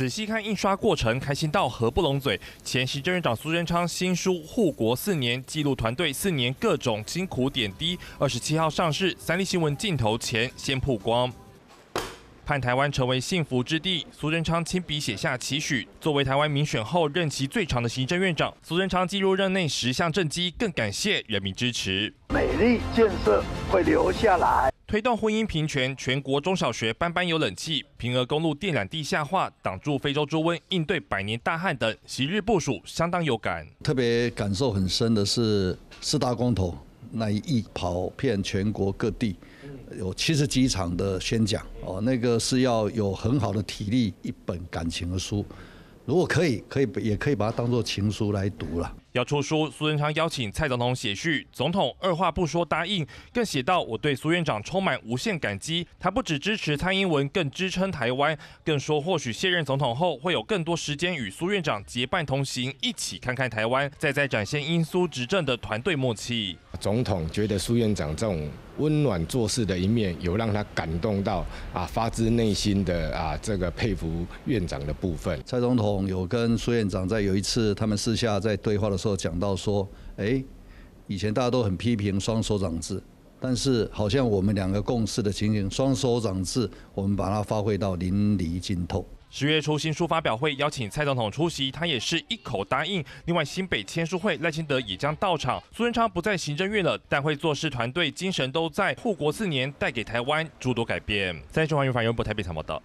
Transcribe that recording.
仔细看印刷过程，开心到合不拢嘴。前行政院长苏贞昌新书《护国四年》，记录团队四年各种辛苦点滴。二十七号上市，三立新闻镜头前先曝光。盼台湾成为幸福之地，苏贞昌亲笔写下期许。作为台湾民选后任期最长的行政院长，苏贞昌进入任内十项政绩，更感谢人民支持。美丽建设会留下来。推动婚姻平权，全国中小学班班有冷气，平和公路电缆地下化，挡住非洲猪瘟，应对百年大旱等，昔日部署相当有感。特别感受很深的是四大光头那一跑遍全国各地，有七十几场的宣讲哦，那个是要有很好的体力，一本感情的书，如果可以，可以也可以把它当做情书来读了。要出书，苏贞昌邀请蔡总统写序，总统二话不说答应，更写到我对苏院长充满无限感激。他不只支持蔡英文，更支撑台湾，更说或许卸任总统后会有更多时间与苏院长结伴同行，一起看看台湾，再再展现英苏执政的团队默契。总统觉得苏院长这种温暖做事的一面，有让他感动到啊，发自内心的啊这个佩服院长的部分。蔡总统有跟苏院长在有一次他们私下在对话的。时候讲到说，哎，以前大家都很批评双手掌制，但是好像我们两个共事的情形，双手掌制，我们把它发挥到淋漓尽透。十月初新书发表会邀请蔡总统出席，他也是一口答应。另外新北签书会赖清德也将到场，苏贞昌不在行政院了，但会做事团队精神都在。护国四年带给台湾诸多改变。三立华人民凡云博台北采报道。